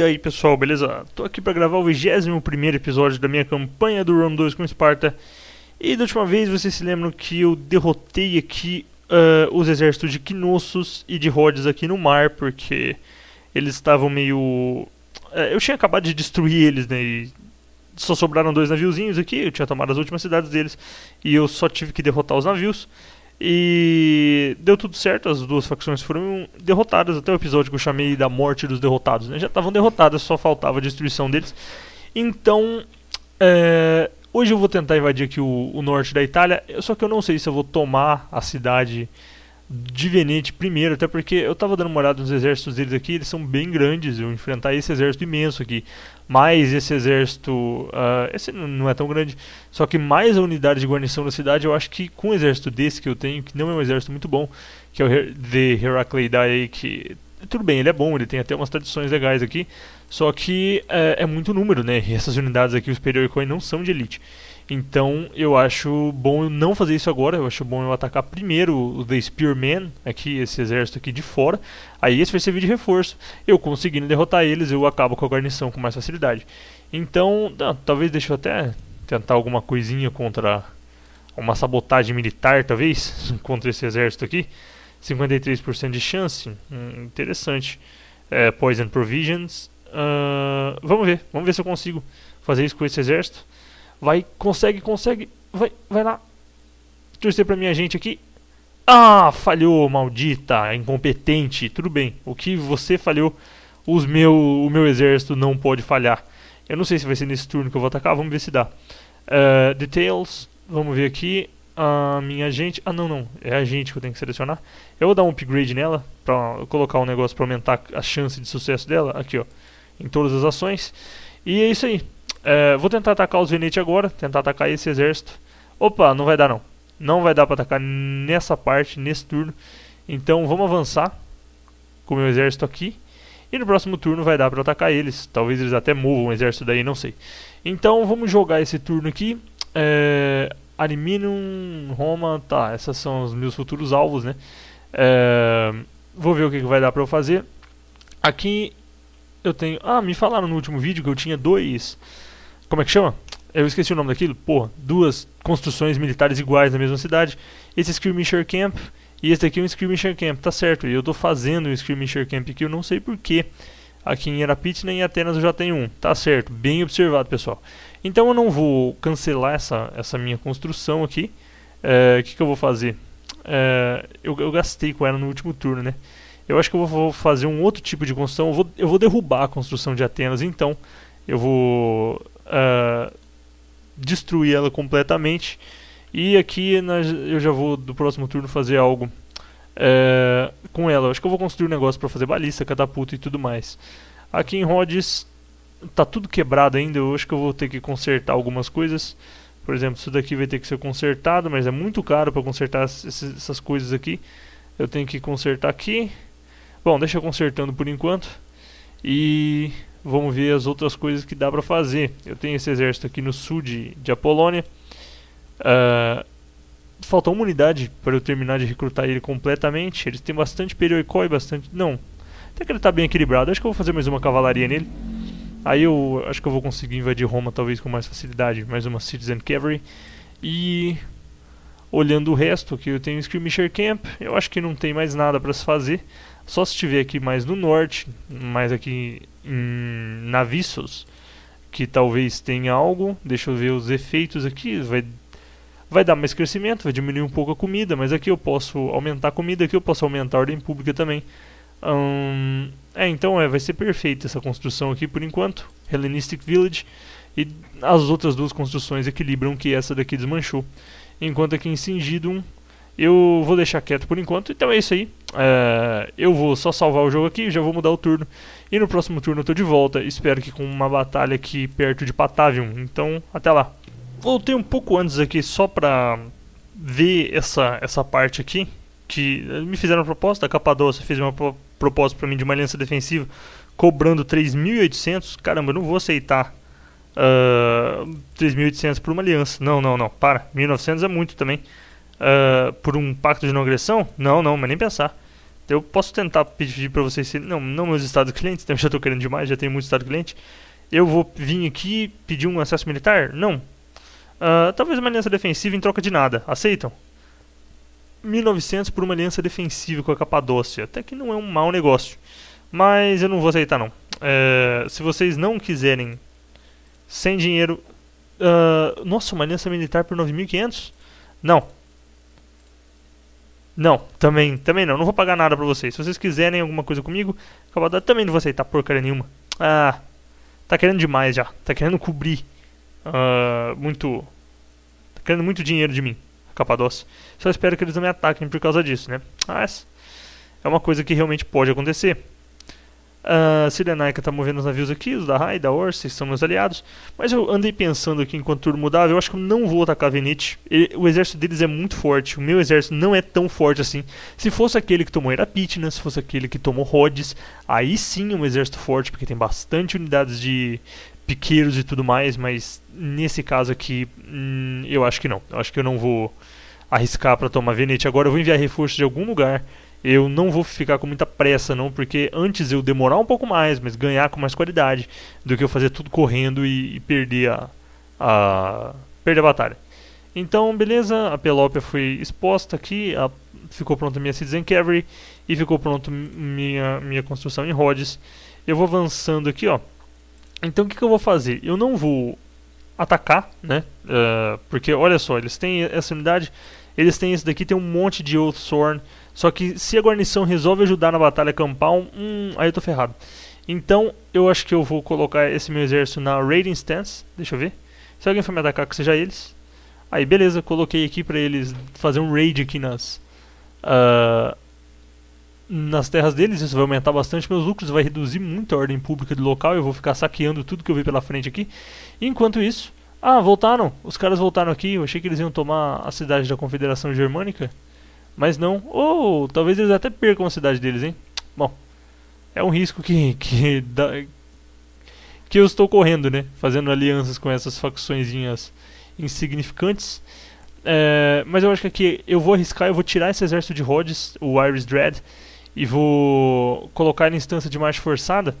E aí pessoal, beleza? Tô aqui para gravar o 21 episódio da minha campanha do Rome 2 com Esparta. E da última vez vocês se lembram que eu derrotei aqui uh, os exércitos de Knossos e de Rhodes aqui no mar, porque eles estavam meio. Uh, eu tinha acabado de destruir eles, né? E só sobraram dois naviozinhos aqui, eu tinha tomado as últimas cidades deles, e eu só tive que derrotar os navios. E deu tudo certo, as duas facções foram derrotadas, até o episódio que eu chamei da morte dos derrotados, né? Já estavam derrotadas, só faltava a destruição deles. Então, é, hoje eu vou tentar invadir aqui o, o norte da Itália, só que eu não sei se eu vou tomar a cidade de Venete primeiro, até porque eu estava dando uma olhada nos exércitos deles aqui, eles são bem grandes, eu enfrentar esse exército imenso aqui, mais esse exército, uh, esse não é tão grande, só que mais a unidade de guarnição da cidade, eu acho que com o exército desse que eu tenho, que não é um exército muito bom, que é o Her The Heracleidae, que tudo bem, ele é bom, ele tem até umas tradições legais aqui, só que uh, é muito número, né, e essas unidades aqui, os Perioricoi, não são de elite. Então eu acho bom eu não fazer isso agora, eu acho bom eu atacar primeiro o The Spearman, aqui, esse exército aqui de fora. Aí esse vai servir de reforço. Eu conseguindo derrotar eles, eu acabo com a guarnição com mais facilidade. Então, não, tá, talvez deixe eu até tentar alguma coisinha contra uma sabotagem militar, talvez, contra esse exército aqui. 53% de chance, hum, interessante. É, poison Provisions, uh, vamos ver, vamos ver se eu consigo fazer isso com esse exército. Vai, consegue, consegue. Vai, vai lá. Torcer pra minha gente aqui. Ah, falhou, maldita, incompetente. Tudo bem. O que você falhou, os meu, o meu exército não pode falhar. Eu não sei se vai ser nesse turno que eu vou atacar. Vamos ver se dá. Uh, details. Vamos ver aqui. A minha gente. Ah, não, não. É a gente que eu tenho que selecionar. Eu vou dar um upgrade nela. Pra colocar um negócio pra aumentar a chance de sucesso dela. Aqui, ó. Em todas as ações. E é isso aí. É, vou tentar atacar os Zenith agora, tentar atacar esse exército. Opa, não vai dar não. Não vai dar para atacar nessa parte, nesse turno. Então vamos avançar com o meu exército aqui. E no próximo turno vai dar para atacar eles. Talvez eles até movam o exército daí, não sei. Então vamos jogar esse turno aqui. É, Ariminum, Roma, tá. Essas são os meus futuros alvos, né? É, vou ver o que, que vai dar para eu fazer. Aqui eu tenho... Ah, me falaram no último vídeo que eu tinha dois como é que chama? Eu esqueci o nome daquilo. Pô, duas construções militares iguais na mesma cidade. Esse Skirmisher Camp e esse aqui é um Skirmisher Camp, tá certo. E eu tô fazendo um Skirmisher Camp aqui, eu não sei porquê. Aqui em Erapitina e em Atenas eu já tenho um, tá certo. Bem observado, pessoal. Então eu não vou cancelar essa, essa minha construção aqui. É, o é, que, que eu vou fazer? É, eu, eu gastei com ela no último turno, né? Eu acho que eu vou fazer um outro tipo de construção. Eu vou, eu vou derrubar a construção de Atenas, então. Eu vou uh, destruir ela completamente. E aqui eu já vou do próximo turno fazer algo uh, com ela. Eu acho que eu vou construir um negócio para fazer balista, catapulta e tudo mais. Aqui em Rhodes tá tudo quebrado ainda. Eu acho que eu vou ter que consertar algumas coisas. Por exemplo, isso daqui vai ter que ser consertado, mas é muito caro para consertar essas coisas aqui. Eu tenho que consertar aqui. Bom, deixa consertando por enquanto. E vamos ver as outras coisas que dá para fazer. Eu tenho esse exército aqui no sul de, de Apolônia. Uh, falta uma unidade para eu terminar de recrutar ele completamente. Eles têm bastante perioicó e bastante... Não, até que ele está bem equilibrado. Acho que eu vou fazer mais uma cavalaria nele. Aí eu acho que eu vou conseguir invadir Roma talvez com mais facilidade. Mais uma Citizen Cavalry. E Olhando o resto, aqui eu tenho Skirmisher Camp, eu acho que não tem mais nada para se fazer. Só se estiver aqui mais no norte, mais aqui em Navissos, que talvez tenha algo. Deixa eu ver os efeitos aqui, vai, vai dar mais crescimento, vai diminuir um pouco a comida, mas aqui eu posso aumentar a comida, aqui eu posso aumentar a ordem pública também. Hum, é, então é, vai ser perfeita essa construção aqui por enquanto, Hellenistic Village, e as outras duas construções equilibram que essa daqui desmanchou. Enquanto aqui em Singidum eu vou deixar quieto por enquanto. Então é isso aí. É, eu vou só salvar o jogo aqui, já vou mudar o turno. E no próximo turno eu tô de volta. Espero que com uma batalha aqui perto de Patavium. Então, até lá. Voltei um pouco antes aqui só pra ver essa, essa parte aqui. Que eh, me fizeram uma proposta, a Capadócia fez uma proposta para mim de uma aliança defensiva cobrando 3.800. Caramba, eu não vou aceitar Uh, ah, 3.800 por uma aliança. Não, não, não. Para. 1.900 é muito também. Uh, por um pacto de não agressão? Não, não, mas nem pensar. Eu posso tentar pedir para vocês. Não, não meus estados clientes, eu já estou querendo demais, já tenho muito estado cliente. Eu vou vir aqui pedir um acesso militar? Não. Uh, talvez uma aliança defensiva em troca de nada. Aceitam? 1900 por uma aliança defensiva com a Capadócia. Até que não é um mau negócio. Mas eu não vou aceitar, não. Eh, se vocês não quiserem sem dinheiro. Uh, nossa, uma aliança militar por 9.500? Não. Não, também, também não. Não vou pagar nada pra vocês. Se vocês quiserem alguma coisa comigo, acabada também não vou aceitar porcaria nenhuma. Ah, tá querendo demais já. Tá querendo cobrir uh, muito. Tá querendo muito dinheiro de mim, Capadócio. Só espero que eles não me ataquem por causa disso, né? Mas é uma coisa que realmente pode acontecer. A Sirenaica está movendo os navios aqui, os da Rai, da Orsa, são meus aliados. Mas eu andei pensando aqui enquanto tudo mudava, eu acho que eu não vou atacar a Venite. o exército deles é muito forte, o meu exército não é tão forte assim. Se fosse aquele que tomou Erapitna, se fosse aquele que tomou Rhodes, aí sim é um exército forte, porque tem bastante unidades de piqueiros e tudo mais, mas nesse caso aqui, hum, eu acho que não. Eu acho que eu não vou arriscar para tomar Venete. Agora eu vou enviar reforço de algum lugar eu não vou ficar com muita pressa, não, porque antes eu demorar um pouco mais, mas ganhar com mais qualidade do que eu fazer tudo correndo e, e perder a, a perder a batalha. Então, beleza, a Pelópia foi exposta aqui, a, ficou pronta minha Citizen Cavalry e ficou pronta minha, minha construção em Rhodes. Eu vou avançando aqui, ó. Então, o que, que eu vou fazer? Eu não vou atacar, né? Uh, porque, olha só, eles têm essa unidade eles têm esse daqui, tem um monte de Oathsworn. Só que se a guarnição resolve ajudar na batalha campal, hum, aí eu tô ferrado. Então eu acho que eu vou colocar esse meu exército na Raiding Stance. Deixa eu ver. Se alguém for me atacar, que seja eles. Aí beleza, coloquei aqui pra eles fazer um raid aqui nas... Uh, nas terras deles, isso vai aumentar bastante meus lucros, vai reduzir muito a ordem pública do local, eu vou ficar saqueando tudo que eu vi pela frente aqui. Enquanto isso, ah, voltaram. Os caras voltaram aqui. Eu achei que eles iam tomar a cidade da Confederação Germânica. Mas não. Ou oh, talvez eles até percam a cidade deles, hein? Bom, é um risco que, que, que eu estou correndo, né? Fazendo alianças com essas facções insignificantes. É, mas eu acho que aqui eu vou arriscar, eu vou tirar esse exército de Rhodes, o Iris Dread, e vou colocar em instância de marcha forçada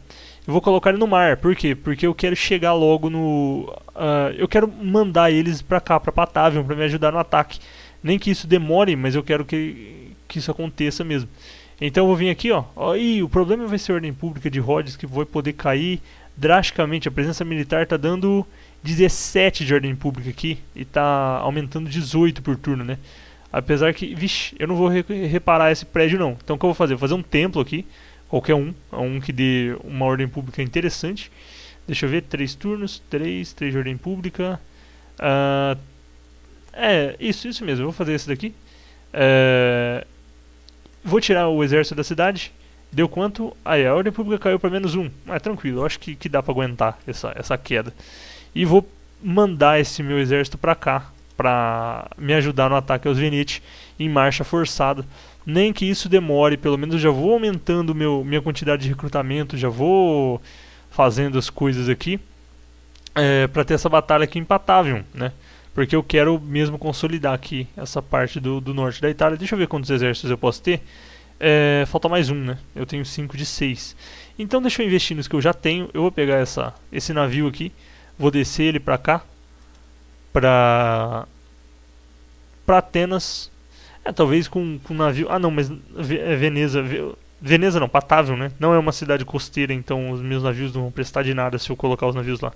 vou colocar ele no mar. Por quê? Porque eu quero chegar logo no. Uh, eu quero mandar eles pra cá, pra Patavion, pra me ajudar no ataque. Nem que isso demore, mas eu quero que, que isso aconteça mesmo. Então eu vou vir aqui, ó. ó e o problema vai ser a ordem pública de Rhodes, que vai poder cair drasticamente. A presença militar tá dando 17 de ordem pública aqui. E tá aumentando 18 por turno, né? Apesar que, vixe, eu não vou re reparar esse prédio não. Então o que eu vou fazer? Vou fazer um templo aqui qualquer um, é um que dê uma ordem pública interessante. Deixa eu ver, três turnos, três, três de ordem pública. Uh, é, isso, isso mesmo, eu vou fazer esse daqui. Uh, vou tirar o exército da cidade. Deu quanto? Aí, a ordem pública caiu para menos um. Mas ah, tranquilo, eu acho que, que dá para aguentar essa, essa queda. E vou mandar esse meu exército para cá, para me ajudar no ataque aos Zenit em marcha forçada. Nem que isso demore, pelo menos eu já vou aumentando meu, minha quantidade de recrutamento, já vou fazendo as coisas aqui é, para ter essa batalha aqui empatável, né? Porque eu quero mesmo consolidar aqui essa parte do, do norte da Itália. Deixa eu ver quantos exércitos eu posso ter. É, falta mais um, né? Eu tenho 5 de 6. Então deixa eu investir nos que eu já tenho. Eu vou pegar essa, esse navio aqui, vou descer ele para cá, para para Atenas. É, talvez com, com navio. Ah, não, mas é Veneza. Veneza não, Patável, né? Não é uma cidade costeira, então os meus navios não vão prestar de nada se eu colocar os navios lá.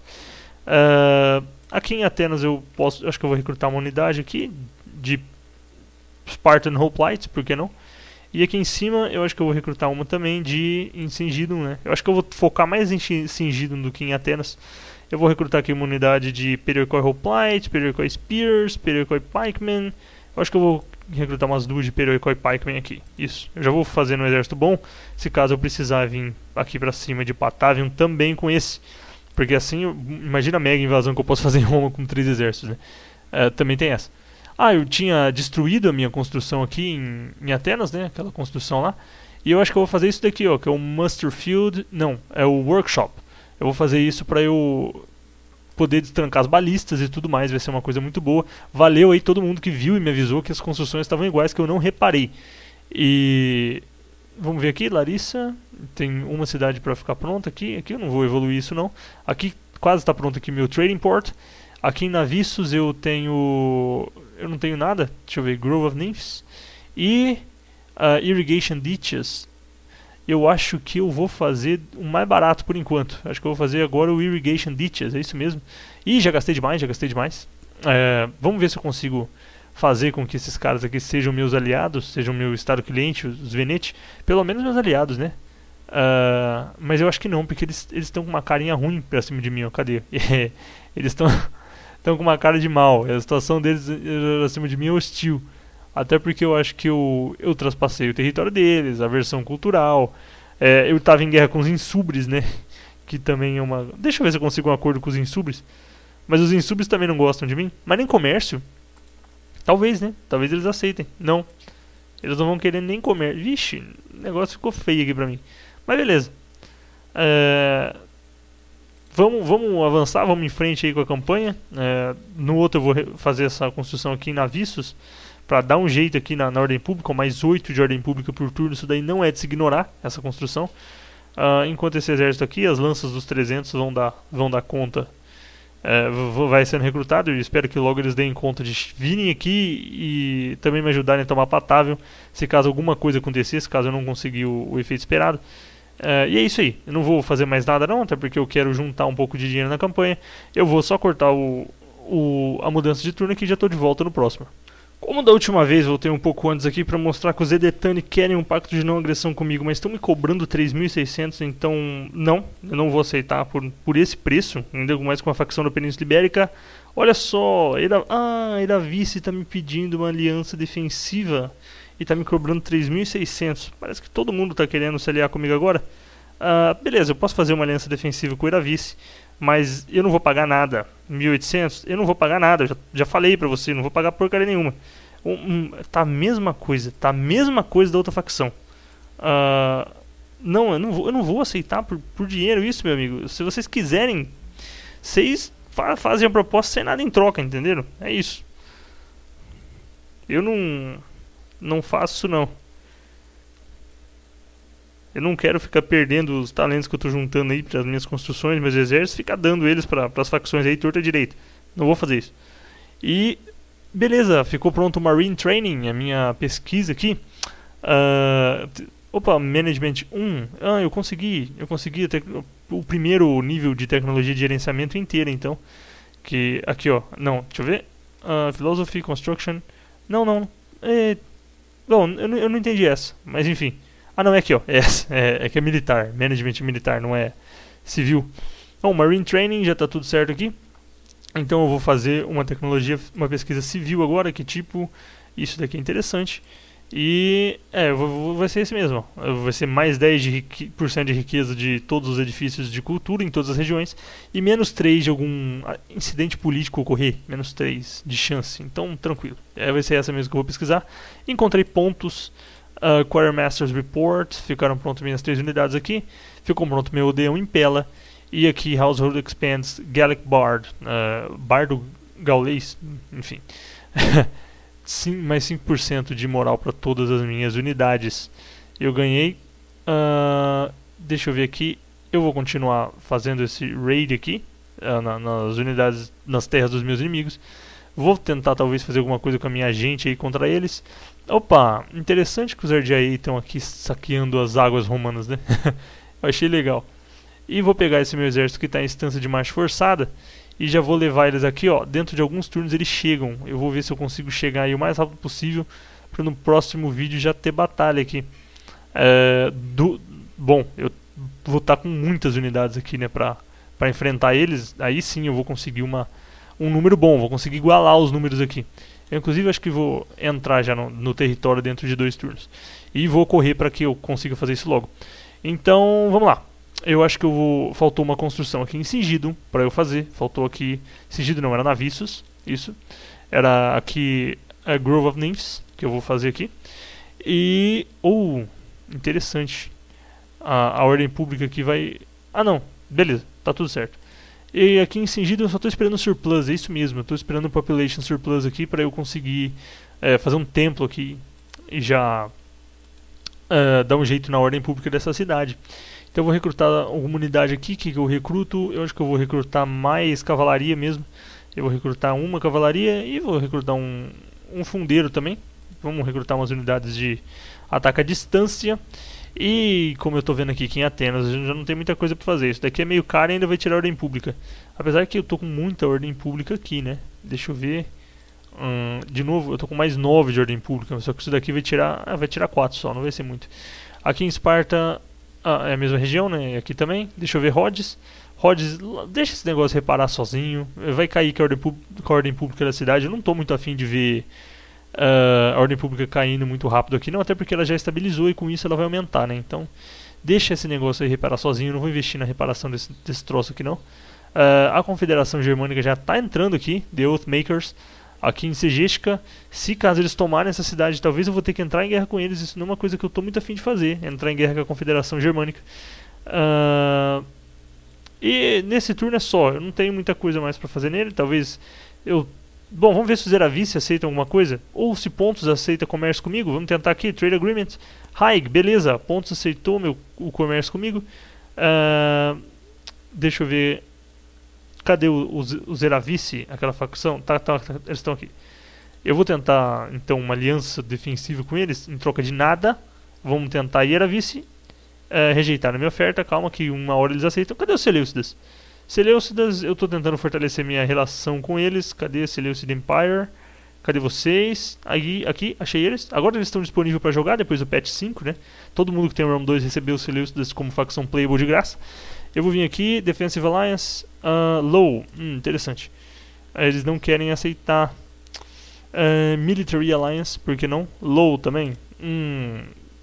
Uh, aqui em Atenas eu posso. Acho que eu vou recrutar uma unidade aqui de Spartan Hoplites, por que não? E aqui em cima eu acho que eu vou recrutar uma também de em Singidum, né? Eu acho que eu vou focar mais em Singidum do que em Atenas. Eu vou recrutar aqui uma unidade de Pericoy Hoplite, Pericoy Spears, Pericoy Pikemen. Eu acho que eu vou recrutar umas duas de Pericoy Pikemen aqui. Isso. Eu já vou fazer um exército bom, se caso eu precisar vir aqui pra cima de Patavium também com esse. Porque assim, imagina a mega invasão que eu posso fazer em Roma com três exércitos, né? É, também tem essa. Ah, eu tinha destruído a minha construção aqui em, em Atenas, né? Aquela construção lá. E eu acho que eu vou fazer isso daqui, ó, que é o Master Field. Não, é o Workshop. Eu vou fazer isso para eu poder destrancar as balistas e tudo mais, vai ser uma coisa muito boa. Valeu aí todo mundo que viu e me avisou que as construções estavam iguais, que eu não reparei. E vamos ver aqui, Larissa, tem uma cidade para ficar pronta aqui. Aqui eu não vou evoluir isso não. Aqui quase está pronto aqui meu trading port. Aqui em Naviços eu tenho eu não tenho nada. Deixa eu ver, Grove of Nymphs e uh, irrigation ditches eu acho que eu vou fazer o mais barato por enquanto. Acho que eu vou fazer agora o Irrigation Ditches, é isso mesmo. Ih, já gastei demais, já gastei demais. É, vamos ver se eu consigo fazer com que esses caras aqui sejam meus aliados, sejam meu estado cliente, os venetes. pelo menos meus aliados, né? Uh, mas eu acho que não, porque eles estão com uma carinha ruim pra cima de mim, ó, cadê? É, eles estão com uma cara de mal, a situação deles eh, acima de mim é hostil. Até porque eu acho que eu, eu traspassei o território deles, a versão cultural. É, eu estava em guerra com os insubres, né? Que também é uma. Deixa eu ver se eu consigo um acordo com os insubres. Mas os insubres também não gostam de mim. Mas nem comércio. Talvez, né? Talvez eles aceitem. Não. Eles não vão querer nem comer. Vixe, o negócio ficou feio aqui pra mim. Mas beleza. É... Vamos, vamos avançar, vamos em frente aí com a campanha. É... No outro eu vou fazer essa construção aqui em Naviços para dar um jeito aqui na, na, ordem pública, mais 8 de ordem pública por turno, isso daí não é de se ignorar, essa construção. Uh, enquanto esse exército aqui, as lanças dos 300 vão dar, vão dar conta, é, vai sendo recrutado, e espero que logo eles deem conta de virem aqui e também me ajudarem a tomar patável, se caso alguma coisa acontecesse, caso eu não conseguir o, o efeito esperado. Uh, e é isso aí. Eu não vou fazer mais nada não, até porque eu quero juntar um pouco de dinheiro na campanha. Eu vou só cortar o, o a mudança de turno aqui e já estou de volta no próximo. Como da última vez, voltei um pouco antes aqui para mostrar que os Edetani querem um pacto de não agressão comigo, mas estão me cobrando 3.600, então não, eu não vou aceitar por, por esse preço, ainda mais com a facção da Península Ibérica. Olha só, Era, ah, Eravice está me pedindo uma aliança defensiva e está me cobrando 3.600. Parece que todo mundo está querendo se aliar comigo agora. Ah, beleza, eu posso fazer uma aliança defensiva com o Eravice mas eu não vou pagar nada. 1.800, eu não vou pagar nada, eu já, já falei para você, não vou pagar porcaria nenhuma. Um, um, tá a mesma coisa, tá a mesma coisa da outra facção. Uh, não, eu não vou, eu não vou aceitar por, por dinheiro isso, meu amigo. Se vocês quiserem, vocês fa fazem a proposta sem nada em troca, entenderam? É isso. Eu não, não faço não. Eu não quero ficar perdendo os talentos que eu estou juntando aí para as minhas construções, meus exércitos, ficar dando eles para as facções aí torta direito. Não vou fazer isso. E beleza, ficou pronto o Marine Training, a minha pesquisa aqui. Uh, opa, Management 1. Ah, eu consegui, eu consegui até o primeiro nível de tecnologia de gerenciamento inteira, então. Que aqui, ó. Não, deixa eu ver. Uh, philosophy Construction. Não, não. É, bom, eu, eu não entendi essa, mas enfim. Ah, não, é aqui, ó. É, é, é que é militar. Management militar, não é civil. Bom, Marine Training, já está tudo certo aqui. Então eu vou fazer uma tecnologia, uma pesquisa civil agora, que tipo... Isso daqui é interessante. E é, vai ser esse mesmo. Vai ser mais 10% de, de riqueza de todos os edifícios de cultura em todas as regiões e menos 3 de algum ah, incidente político ocorrer. Menos 3 de chance. Então, tranquilo. É, vai ser essa mesmo que eu vou pesquisar. Encontrei pontos uh, Quartermaster's Report, ficaram pronto minhas três unidades aqui, ficou pronto meu D1 Impela, e aqui Household Expands Gallic Bard, uh, ah, Bardo Gaulês, enfim. Sim, mais 5% de moral para todas as minhas unidades. Eu ganhei. Uh, deixa eu ver aqui. Eu vou continuar fazendo esse raid aqui. Uh, na, nas unidades, nas terras dos meus inimigos. Vou tentar talvez fazer alguma coisa com a minha gente aí contra eles. Opa, interessante que os Ardiaí estão aqui saqueando as águas romanas, né? Eu achei legal. E vou pegar esse meu exército que está em instância de marcha forçada e já vou levar eles aqui, ó. Dentro de alguns turnos eles chegam. Eu vou ver se eu consigo chegar aí o mais rápido possível para no próximo vídeo já ter batalha aqui. É, do, bom, eu vou estar tá com muitas unidades aqui, né, para enfrentar eles. Aí sim eu vou conseguir uma, um número bom, vou conseguir igualar os números aqui. Eu, inclusive, acho que vou entrar já no, no território dentro de dois turnos. E vou correr para que eu consiga fazer isso logo. Então, vamos lá. Eu acho que eu vou... faltou uma construção aqui em Singido para eu fazer. Faltou aqui... Singido não, era Naviços. Isso. Era aqui a Grove of Nymphs, que eu vou fazer aqui. E... ou oh, interessante. A, a ordem pública aqui vai... Ah, não. Beleza. Tá tudo certo. E aqui em Singido eu só estou esperando surplus, é isso mesmo. Estou esperando o population surplus aqui para eu conseguir é, fazer um templo aqui e já é, dar um jeito na ordem pública dessa cidade. Então eu vou recrutar alguma unidade aqui, que, que eu recruto? Eu acho que eu vou recrutar mais cavalaria mesmo. Eu vou recrutar uma cavalaria e vou recrutar um, um fundeiro também. Vamos recrutar umas unidades de ataque à distância. E como eu estou vendo aqui que em Atenas já não tem muita coisa para fazer. Isso daqui é meio caro e ainda vai tirar ordem pública. Apesar que eu estou com muita ordem pública aqui, né? Deixa eu ver. Hum, de novo, eu estou com mais 9 de ordem pública. Só que isso daqui vai tirar. Ah, vai tirar 4 só, não vai ser muito. Aqui em Esparta ah, é a mesma região, né? Aqui também. Deixa eu ver Rhodes. Rhodes, deixa esse negócio reparar sozinho. Vai cair que a ordem, a ordem pública da cidade. Eu não estou muito afim de ver uh, a ordem pública caindo muito rápido aqui, não, até porque ela já estabilizou e com isso ela vai aumentar, né? Então, deixa esse negócio aí reparar sozinho, não vou investir na reparação desse, desse troço aqui não. Uh, a Confederação Germânica já está entrando aqui, The Oathmakers, aqui em Segéstica. Se caso eles tomarem essa cidade, talvez eu vou ter que entrar em guerra com eles, isso não é uma coisa que eu estou muito afim de fazer, entrar em guerra com a Confederação Germânica. Uh, e nesse turno é só, eu não tenho muita coisa mais para fazer nele, talvez eu Bom, vamos ver se o Zeravice aceita alguma coisa. Ou se Pontos aceita comércio comigo. Vamos tentar aqui, Trade Agreement. Haig, beleza. Pontos aceitou meu, o comércio comigo. Uh, deixa eu ver. Cadê o os Zeravice, aquela facção? Tá, tá, tá, eles estão aqui. Eu vou tentar, então, uma aliança defensiva com eles, em troca de nada. Vamos tentar Ieravice. Uh, ah, rejeitar a minha oferta, calma que uma hora eles aceitam. Cadê o Seleucidas? Uh, Seleucidas, eu estou tentando fortalecer minha relação com eles. Cadê Seleucid Empire? Cadê vocês? Aí, aqui, achei eles. Agora eles estão disponíveis para jogar depois do patch 5, né? Todo mundo que tem o Realm 2 recebeu o Seleucidas como facção playable de graça. Eu vou vir aqui, Defensive Alliance, uh, Low, hum, interessante. Ah, eles não querem aceitar uh, Military Alliance, por que não? Low também, hum,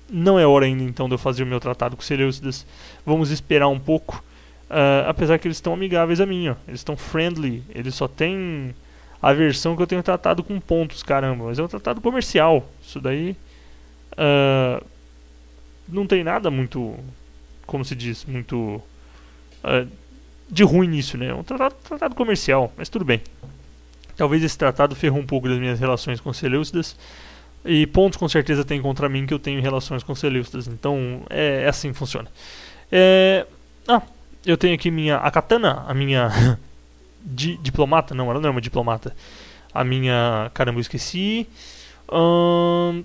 não é hora ainda então de eu fazer o meu tratado com Seleucidas. Vamos esperar um pouco. Uh, apesar que eles estão amigáveis a mim, ó. Eles estão friendly. Eles só têm a versão que eu tenho tratado com pontos, caramba. Mas é um tratado comercial. Isso daí. Uh, não tem nada muito. Como se diz? Muito. Uh, de ruim nisso, né? É um tratado, tratado, comercial, mas tudo bem. Talvez esse tratado ferrou um pouco das minhas relações com os Seleucidas. E pontos com certeza tem contra mim que eu tenho relações com Seleucidas. Então é, é assim que funciona. É. Ah, eu tenho aqui minha. A katana, a minha. di, diplomata? Não, ela não é uma diplomata. A minha. Caramba, eu esqueci. Hum,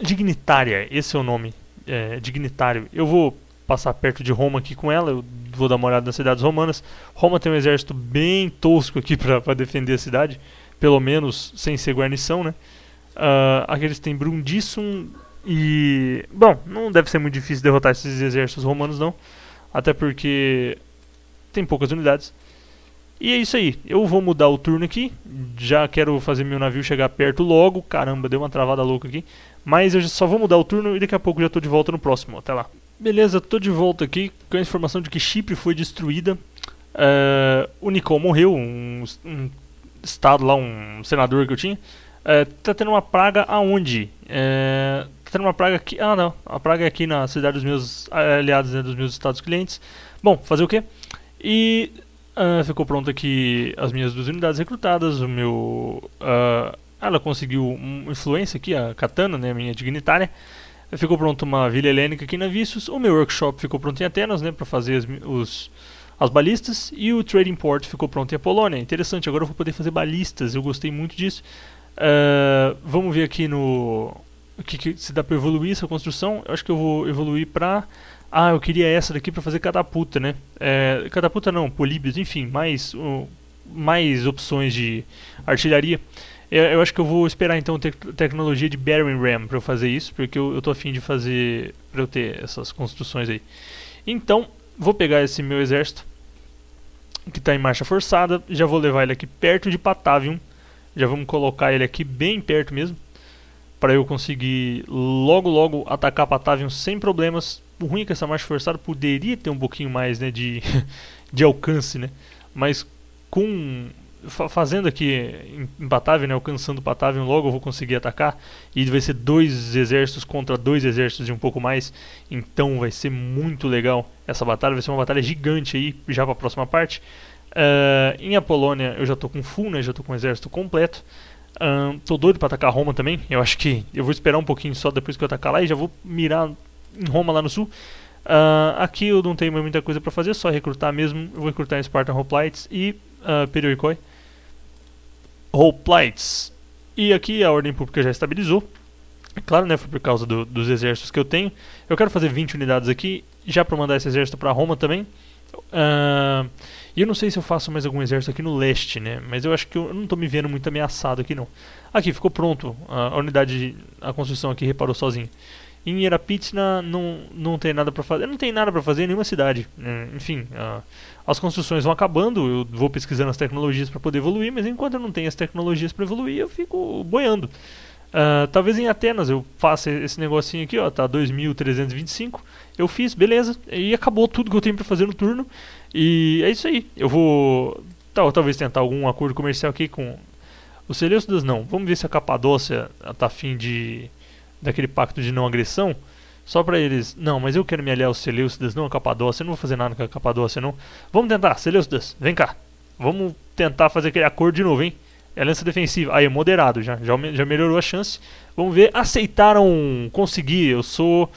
dignitária, esse é o nome. É, dignitário. Eu vou passar perto de Roma aqui com ela. Eu vou dar uma olhada nas cidades romanas. Roma tem um exército bem tosco aqui para defender a cidade. Pelo menos sem ser guarnição, né? Uh, aqueles têm Brundissum e. Bom, não deve ser muito difícil derrotar esses exércitos romanos, não até porque tem poucas unidades. E é isso aí, eu vou mudar o turno aqui, já quero fazer meu navio chegar perto logo, caramba, deu uma travada louca aqui. Mas eu só vou mudar o turno e daqui a pouco já estou de volta no próximo, até lá. Beleza, estou de volta aqui com a informação de que Chipre foi destruída. Uh, o Nicol morreu, um, um, estado lá, um senador que eu tinha. Uh, tá tendo uma praga aonde? Uh, tendo uma praga aqui. Ah, não. A praga é aqui na cidade dos meus aliados, né, dos meus estados clientes. Bom, fazer o quê? E uh, ficou pronto aqui as minhas duas unidades recrutadas. O meu. Uh, ela conseguiu uma influência aqui, a Katana, né, minha dignitária. Ficou pronto uma vila helênica aqui na Vissos. O meu workshop ficou pronto em Atenas, né, para fazer as, os as balistas e o Trading Port ficou pronto em Polônia. Interessante, agora eu vou poder fazer balistas, eu gostei muito disso. Uh, vamos ver aqui no, o que, que, se dá para evoluir essa construção, eu acho que eu vou evoluir para ah, eu queria essa daqui para fazer catapulta, né? É, catapulta não, políbios, enfim, mais mais opções de artilharia. Eu, é, eu, acho que eu vou esperar então ter tecnologia de bearing Ram para eu fazer isso, porque eu, eu tô afim de fazer para eu ter essas construções aí. Então, vou pegar esse meu exército que está em marcha forçada, já vou levar ele aqui perto de Patavium. Já vamos colocar ele aqui bem perto mesmo para eu conseguir logo logo atacar Patavium sem problemas. O ruim é que essa marcha forçada poderia ter um pouquinho mais né, de, de alcance, né? Mas com fazendo aqui em né, alcançando Patavium logo eu vou conseguir atacar e vai ser dois exércitos contra dois exércitos e um pouco mais. Então vai ser muito legal essa batalha, vai ser uma batalha gigante aí já para a próxima parte. Uh, em Apolônia eu já estou com full, né, já estou com o exército completo. Um, tô doido pra atacar Roma também. Eu acho que eu vou esperar um pouquinho só depois que eu atacar lá e já vou mirar em Roma lá no sul. Uh, aqui eu não tenho muita coisa para fazer, só recrutar mesmo. Eu vou recrutar em Spartan Hoplites e uh, Hoplites. E aqui a ordem pública já estabilizou. É claro, né, foi por causa do, dos exércitos que eu tenho. Eu quero fazer 20 unidades aqui, já para mandar esse exército para Roma também. Uh, e eu não sei se eu faço mais algum exército aqui no leste, né? Mas eu acho que eu não estou me vendo muito ameaçado aqui, não. Aqui, ficou pronto. A, unidade, a construção aqui reparou sozinha. Em Irapitsna não, não tem nada para fazer. Não tem nada para fazer em nenhuma cidade. Né? Enfim, as construções vão acabando. Eu vou pesquisando as tecnologias para poder evoluir, mas enquanto eu não tenho as tecnologias para evoluir, eu fico boiando. Uh, talvez em Atenas eu faça esse negocinho aqui, ó, tá 2.325. Eu fiz, beleza. E acabou tudo que eu tenho para fazer no turno. E é isso aí. Eu vou tal, talvez tentar algum acordo comercial aqui com os Seleucidas, não. Vamos ver se a Capadócia tá afim de daquele pacto de não agressão. Só para eles, não, mas eu quero me aliar aos Seleucidas, não a Capadócia. Eu não vou fazer nada com a Capadócia, não. Vamos tentar, Seleucidas, vem cá. Vamos tentar fazer aquele acordo de novo, hein? É lança defensiva. Aí, é moderado já, já. Já melhorou a chance. Vamos ver. Aceitaram conseguir. Eu sou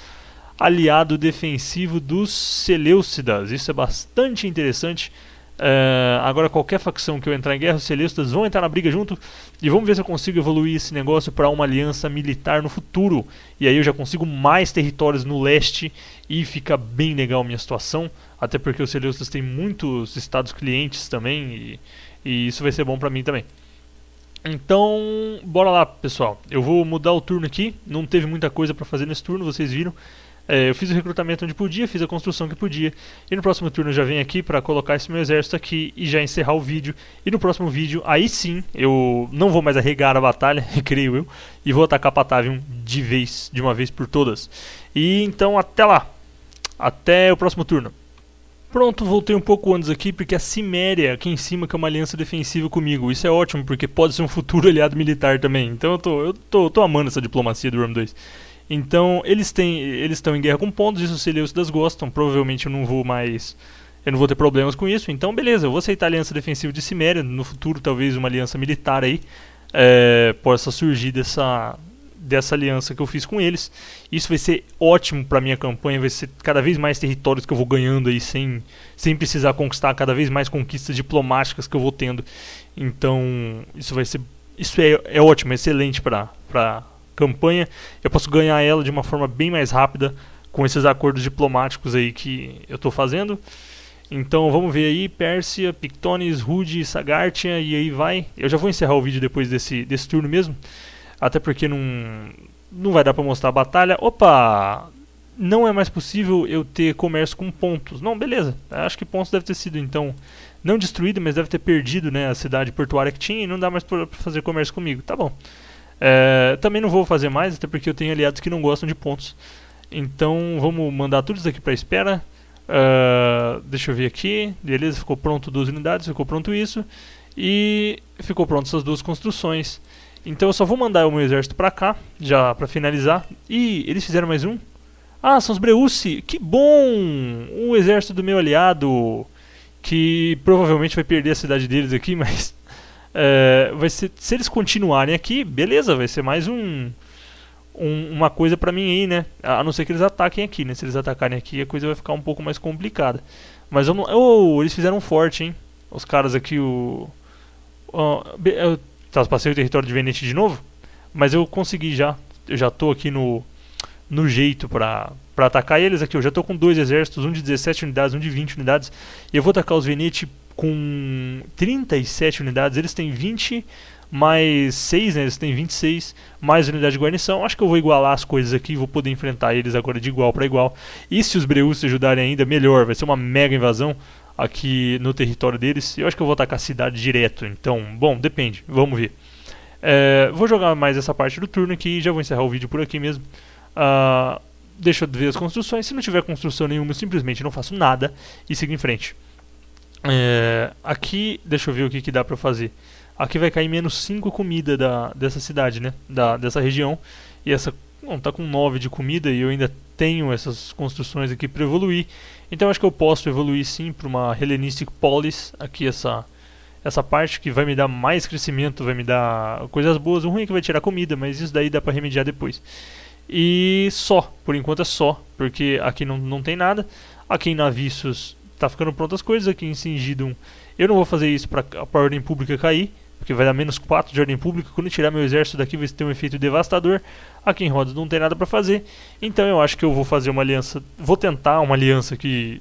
aliado defensivo dos Seleucidas. Isso é bastante interessante. Uh, agora, qualquer facção que eu entrar em guerra, os Seleucidas vão entrar na briga junto. E vamos ver se eu consigo evoluir esse negócio para uma aliança militar no futuro. E aí eu já consigo mais territórios no leste. E fica bem legal a minha situação. Até porque os Seleucidas têm muitos estados clientes também. E, e isso vai ser bom para mim também. Então, bora lá, pessoal. Eu vou mudar o turno aqui. Não teve muita coisa para fazer nesse turno, vocês viram. É, eu fiz o recrutamento onde podia, fiz a construção que podia. E no próximo turno eu já venho aqui para colocar esse meu exército aqui e já encerrar o vídeo. E no próximo vídeo, aí sim, eu não vou mais arregar a batalha, creio eu. E vou atacar Patavium de vez, de uma vez por todas. E então, até lá. Até o próximo turno. Pronto, voltei um pouco antes aqui, porque a Ciméria aqui em cima que é uma aliança defensiva comigo. Isso é ótimo, porque pode ser um futuro aliado militar também. Então eu tô, eu tô, tô amando essa diplomacia do Rome 2. Então, eles têm. Eles estão em guerra com pontos, isso se das gostam. Provavelmente eu não vou mais. Eu não vou ter problemas com isso. Então, beleza, eu vou aceitar a aliança defensiva de Ciméria. No futuro, talvez uma aliança militar aí. É, possa surgir dessa, dessa aliança que eu fiz com eles. Isso vai ser ótimo para minha campanha, vai ser cada vez mais territórios que eu vou ganhando aí sem, sem precisar conquistar, cada vez mais conquistas diplomáticas que eu vou tendo. Então, isso vai ser isso é, é ótimo, é excelente para para campanha. Eu posso ganhar ela de uma forma bem mais rápida com esses acordos diplomáticos aí que eu estou fazendo. Então vamos ver aí, Pérsia, Pictones, Rude, Sagartia e aí vai. Eu já vou encerrar o vídeo depois desse, desse turno mesmo até porque não, não vai dar para mostrar a batalha. Opa! Não é mais possível eu ter comércio com pontos. Não, beleza. Acho que pontos deve ter sido então não destruído, mas deve ter perdido né, a cidade portuária que tinha e não dá mais para fazer comércio comigo. Tá bom. É, também não vou fazer mais, até porque eu tenho aliados que não gostam de pontos. Então vamos mandar tudo isso aqui para espera. Uh, deixa eu ver aqui. Beleza, ficou pronto duas unidades, ficou pronto isso. E ficou pronto essas duas construções. Então eu só vou mandar o meu exército pra cá, já pra finalizar. E eles fizeram mais um. Ah, são os Breussi! Que bom! O exército do meu aliado, que provavelmente vai perder a cidade deles aqui, mas... É, vai ser, se eles continuarem aqui, beleza, vai ser mais um, um uma coisa pra mim aí, né? A não ser que eles ataquem aqui, né? Se eles atacarem aqui, a coisa vai ficar um pouco mais complicada. Mas eu não... Oh, eles fizeram um forte, hein? Os caras aqui, o... Oh, Traspassei o território de Venete de novo, mas eu consegui já. Eu já tô aqui no, no jeito para atacar eles aqui. Eu já tô com dois exércitos, um de 17 unidades, um de 20 unidades. E eu vou atacar os Venete com 37 unidades. Eles têm 20 mais 6, né? Eles têm 26, mais unidade de guarnição. Acho que eu vou igualar as coisas aqui, vou poder enfrentar eles agora de igual para igual. E se os Breus se ajudarem ainda, melhor, vai ser uma mega invasão aqui no território deles. Eu acho que eu vou atacar a cidade direto, então, bom, depende, vamos ver. É, vou jogar mais essa parte do turno aqui e já vou encerrar o vídeo por aqui mesmo. Uh, deixa eu ver as construções. Se não tiver construção nenhuma, eu simplesmente não faço nada e sigo em frente. É, aqui, deixa eu ver o que, que dá pra fazer. Aqui vai cair menos 5 comida da, dessa cidade, né? Da, dessa região. E essa. Não, tá com 9 de comida e eu ainda tenho essas construções aqui para evoluir. Então acho que eu posso evoluir sim para uma Hellenistic Polis, aqui essa essa parte que vai me dar mais crescimento, vai me dar coisas boas. O ruim é que vai tirar comida, mas isso daí dá para remediar depois. E só, por enquanto é só, porque aqui não, não tem nada. Aqui em Naviços tá ficando prontas as coisas, aqui em Singidum eu não vou fazer isso para a ordem pública cair, porque vai dar menos 4 de ordem pública. Quando eu tirar meu exército daqui vai ter um efeito devastador. Aqui em Rhodes não tem nada para fazer, então eu acho que eu vou fazer uma aliança, vou tentar uma aliança que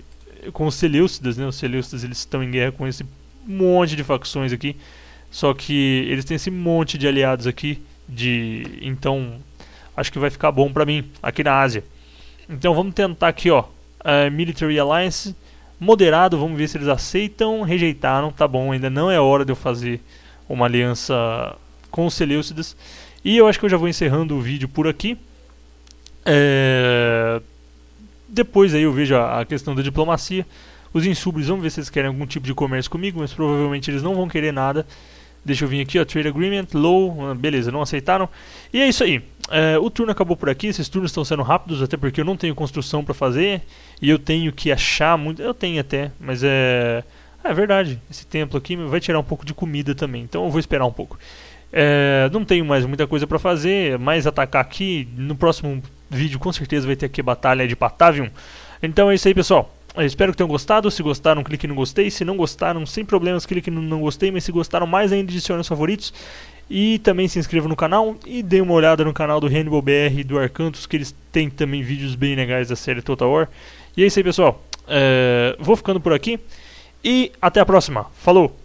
com os Seleucidas, né? Os Seleucidas eles estão em guerra com esse monte de facções aqui, só que eles têm esse monte de aliados aqui de, então acho que vai ficar bom para mim aqui na Ásia. Então vamos tentar aqui, ó, uh, Military Alliance moderado, vamos ver se eles aceitam, rejeitaram, tá bom, ainda não é hora de eu fazer uma aliança com os Seleucidas. E eu acho que eu já vou encerrando o vídeo por aqui. É... Depois aí eu vejo a, questão da diplomacia. Os insubres, vamos ver se eles querem algum tipo de comércio comigo, mas provavelmente eles não vão querer nada. Deixa eu vir aqui, ó, Trade Agreement, Low, ah, beleza, não aceitaram. E é isso aí. É, o turno acabou por aqui, esses turnos estão sendo rápidos, até porque eu não tenho construção para fazer. E eu tenho que achar muito. Eu tenho até, mas é. É verdade, esse templo aqui vai tirar um pouco de comida também, então eu vou esperar um pouco. É, não tenho mais muita coisa para fazer, mais atacar aqui. No próximo vídeo com certeza vai ter aqui a batalha de Patavium. Então é isso aí, pessoal. Eu espero que tenham gostado. Se gostaram, clique no gostei. Se não gostaram, sem problemas, clique no não gostei. Mas se gostaram mais ainda, adicione os favoritos. E também se inscreva no canal e dê uma olhada no canal do Hannibal BR e do Arcantos, que eles têm também vídeos bem legais da série Total War. E é isso aí, pessoal. É, vou ficando por aqui. E até a próxima. Falou!